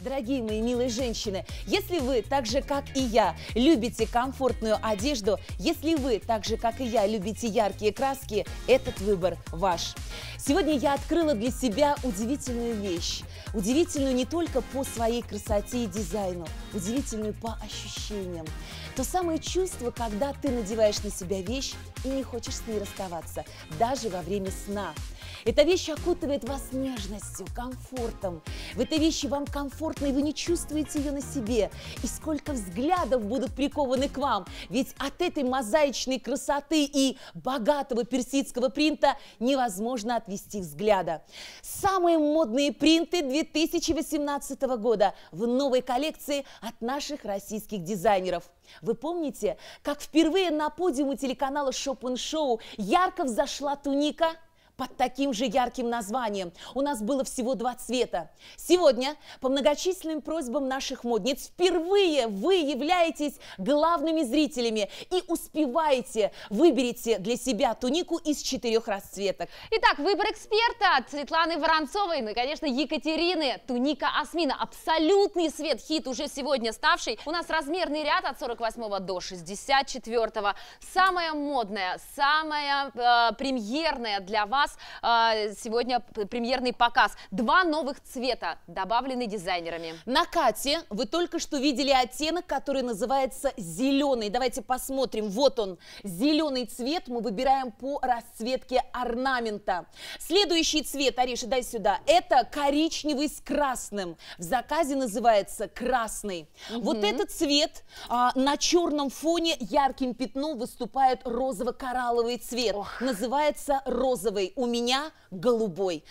Дорогие мои милые женщины, если вы так же, как и я, любите комфортную одежду, если вы так же, как и я, любите яркие краски, этот выбор ваш. Сегодня я открыла для себя удивительную вещь. Удивительную не только по своей красоте и дизайну, удивительную по ощущениям. То самое чувство, когда ты надеваешь на себя вещь и не хочешь с ней расставаться, даже во время сна. Эта вещь окутывает вас нежностью, комфортом. В этой вещи вам комфортно, и вы не чувствуете ее на себе. И сколько взглядов будут прикованы к вам. Ведь от этой мозаичной красоты и богатого персидского принта невозможно отвести взгляда. Самые модные принты 2018 года в новой коллекции от наших российских дизайнеров. Вы помните, как впервые на подиуме телеканала Шопен Шоу ярко взошла туника – под таким же ярким названием. У нас было всего два цвета. Сегодня, по многочисленным просьбам наших модниц, впервые вы являетесь главными зрителями и успеваете выберите для себя тунику из четырех расцветок. Итак, выбор эксперта от Светланы Воронцовой, ну и, конечно, Екатерины. Туника Асмина, абсолютный свет хит уже сегодня ставший. У нас размерный ряд от 48 до 64. -го. Самая модная, самая э, премьерная для вас нас э, сегодня премьерный показ. Два новых цвета добавлены дизайнерами. На Кате вы только что видели оттенок, который называется зеленый. Давайте посмотрим. Вот он, зеленый цвет мы выбираем по расцветке орнамента. Следующий цвет, Ариша, дай сюда. Это коричневый с красным. В заказе называется красный. Угу. Вот этот цвет а, на черном фоне ярким пятном выступает розово-коралловый цвет. Ох. Называется розовый у меня голубой.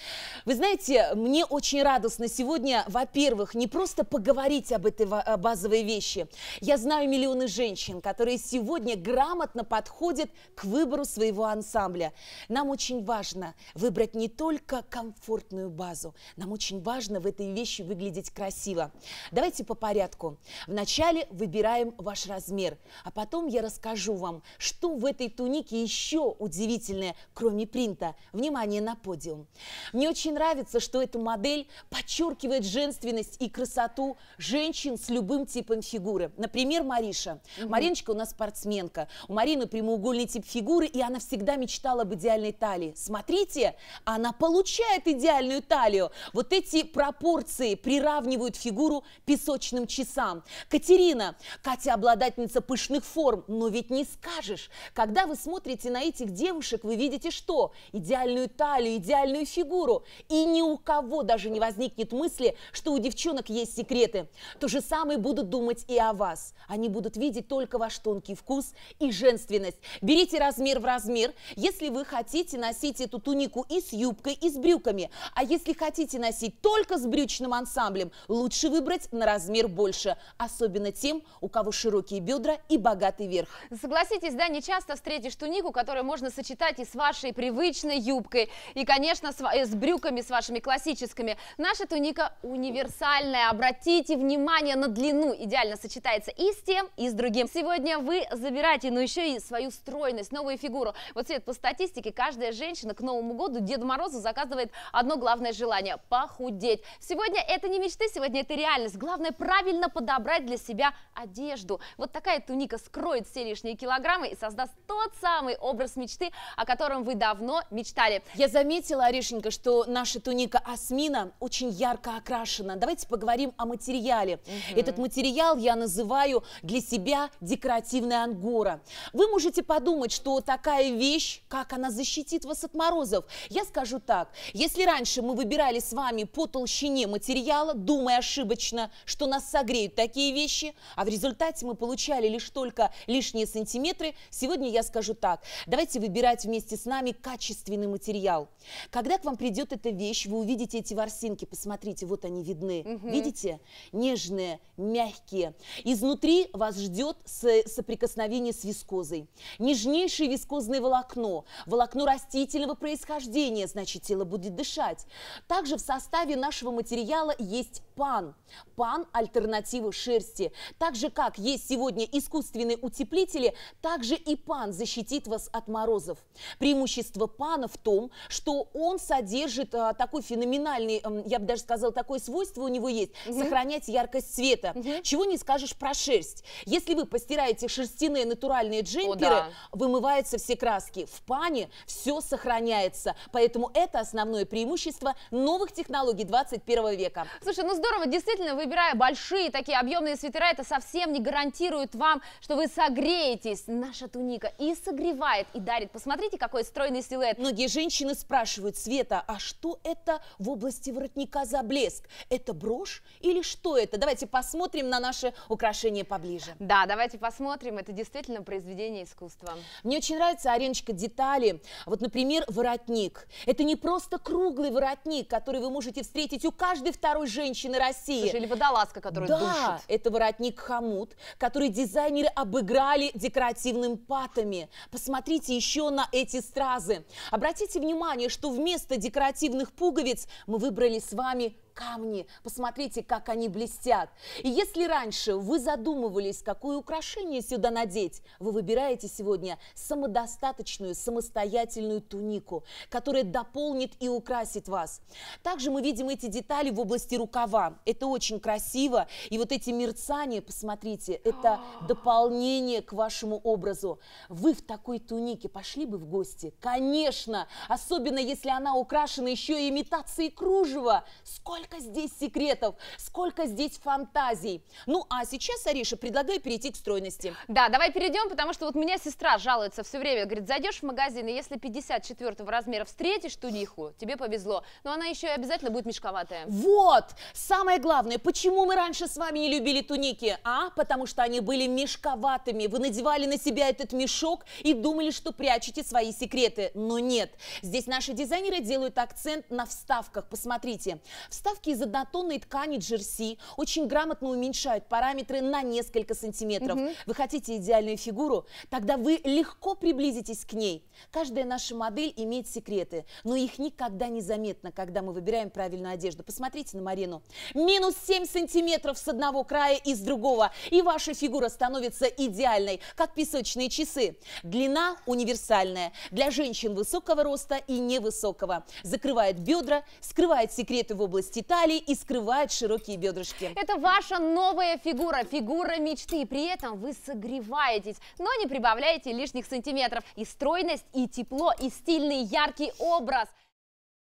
Вы знаете, мне очень радостно сегодня, во-первых, не просто поговорить об этой базовой вещи. Я знаю миллионы женщин, которые сегодня грамотно подходят к выбору своего ансамбля. Нам очень важно выбрать не только комфортную базу, нам очень важно в этой вещи выглядеть красиво. Давайте по порядку. Вначале выбираем ваш размер, а потом я расскажу вам, что в этой тунике еще удивительное, кроме принта внимание, на подиум. Мне очень нравится, что эта модель подчеркивает женственность и красоту женщин с любым типом фигуры. Например, Мариша. Угу. Мариночка у нас спортсменка. У Марины прямоугольный тип фигуры, и она всегда мечтала об идеальной талии. Смотрите, она получает идеальную талию. Вот эти пропорции приравнивают фигуру песочным часам. Катерина. Катя обладательница пышных форм, но ведь не скажешь. Когда вы смотрите на этих девушек, вы видите что? Идеальную идеальную талию, идеальную фигуру. И ни у кого даже не возникнет мысли, что у девчонок есть секреты. То же самое будут думать и о вас. Они будут видеть только ваш тонкий вкус и женственность. Берите размер в размер. Если вы хотите, носить эту тунику и с юбкой, и с брюками. А если хотите носить только с брючным ансамблем, лучше выбрать на размер больше. Особенно тем, у кого широкие бедра и богатый верх. Согласитесь, да, не часто встретишь тунику, которую можно сочетать и с вашей привычной юбкой и, конечно, с, э, с брюками, с вашими классическими. Наша туника универсальная. Обратите внимание на длину. Идеально сочетается и с тем, и с другим. Сегодня вы забираете, но ну, еще и свою стройность, новую фигуру. Вот, Свет, по статистике, каждая женщина к Новому году Деду Морозу заказывает одно главное желание – похудеть. Сегодня это не мечты, сегодня это реальность. Главное – правильно подобрать для себя одежду. Вот такая туника скроет все лишние килограммы и создаст тот самый образ мечты, о котором вы давно мечтали прочитали. Я заметила, Орешенька, что наша туника Асмина очень ярко окрашена. Давайте поговорим о материале. Угу. Этот материал я называю для себя декоративная ангора. Вы можете подумать, что такая вещь, как она защитит вас от морозов. Я скажу так, если раньше мы выбирали с вами по толщине материала, думая ошибочно, что нас согреют такие вещи, а в результате мы получали лишь только лишние сантиметры, сегодня я скажу так, давайте выбирать вместе с нами качественный разный материал. Когда к вам придет эта вещь, вы увидите эти ворсинки, посмотрите, вот они видны. Угу. Видите? Нежные, мягкие. Изнутри вас ждет соприкосновение с вискозой. Нежнейшее вискозное волокно, волокно растительного происхождения, значит, тело будет дышать. Также в составе нашего материала есть пан. Пан – альтернатива шерсти. Так же, как есть сегодня искусственные утеплители, также и пан защитит вас от морозов. Преимущество пана в том, что он содержит а, такой феноменальный, эм, я бы даже сказала, такое свойство у него есть, угу. сохранять яркость цвета. Угу. Чего не скажешь про шерсть. Если вы постираете шерстяные натуральные джемперы, О, да. вымываются все краски. В пане все сохраняется. Поэтому это основное преимущество новых технологий 21 века. Слушай, ну здорово, действительно, выбирая большие такие объемные свитера, это совсем не гарантирует вам, что вы согреетесь. Наша туника и согревает, и дарит. Посмотрите, какой стройный силуэт. Многие Многие женщины спрашивают Света, а что это в области воротника за блеск? Это брошь или что это? Давайте посмотрим на наше украшение поближе. Да, давайте посмотрим. Это действительно произведение искусства. Мне очень нравится, Ареночка, детали. Вот, например, воротник. Это не просто круглый воротник, который вы можете встретить у каждой второй женщины России. Слушай, или водолазка, которая да, душит. это воротник-хомут, который дизайнеры обыграли декоративным патами. Посмотрите еще на эти стразы. Обратите обратите внимание, что вместо декоративных пуговиц мы выбрали с вами камни, посмотрите, как они блестят. И если раньше вы задумывались, какое украшение сюда надеть, вы выбираете сегодня самодостаточную, самостоятельную тунику, которая дополнит и украсит вас. Также мы видим эти детали в области рукава. Это очень красиво. И вот эти мерцания, посмотрите, это дополнение к вашему образу. Вы в такой тунике пошли бы в гости? Конечно! Особенно, если она украшена еще и имитацией кружева. Сколько Сколько здесь секретов, сколько здесь фантазий. Ну, а сейчас, Ариша, предлагаю перейти к стройности. Да, давай перейдем, потому что вот меня сестра жалуется все время. Говорит, зайдешь в магазин, и если 54 размера встретишь туниху, тебе повезло. Но она еще и обязательно будет мешковатая. Вот! Самое главное, почему мы раньше с вами не любили туники? А? Потому что они были мешковатыми. Вы надевали на себя этот мешок и думали, что прячете свои секреты. Но нет. Здесь наши дизайнеры делают акцент на вставках. Посмотрите. Вставки Вставки из однотонной ткани джерси очень грамотно уменьшают параметры на несколько сантиметров. Угу. Вы хотите идеальную фигуру? Тогда вы легко приблизитесь к ней. Каждая наша модель имеет секреты, но их никогда не заметно, когда мы выбираем правильную одежду. Посмотрите на Марину. Минус 7 сантиметров с одного края и с другого, и ваша фигура становится идеальной, как песочные часы. Длина универсальная для женщин высокого роста и невысокого. Закрывает бедра, скрывает секреты в области талии и скрывает широкие бедрышки. Это ваша новая фигура, фигура мечты. При этом вы согреваетесь, но не прибавляете лишних сантиметров. И стройность, и тепло, и стильный яркий образ –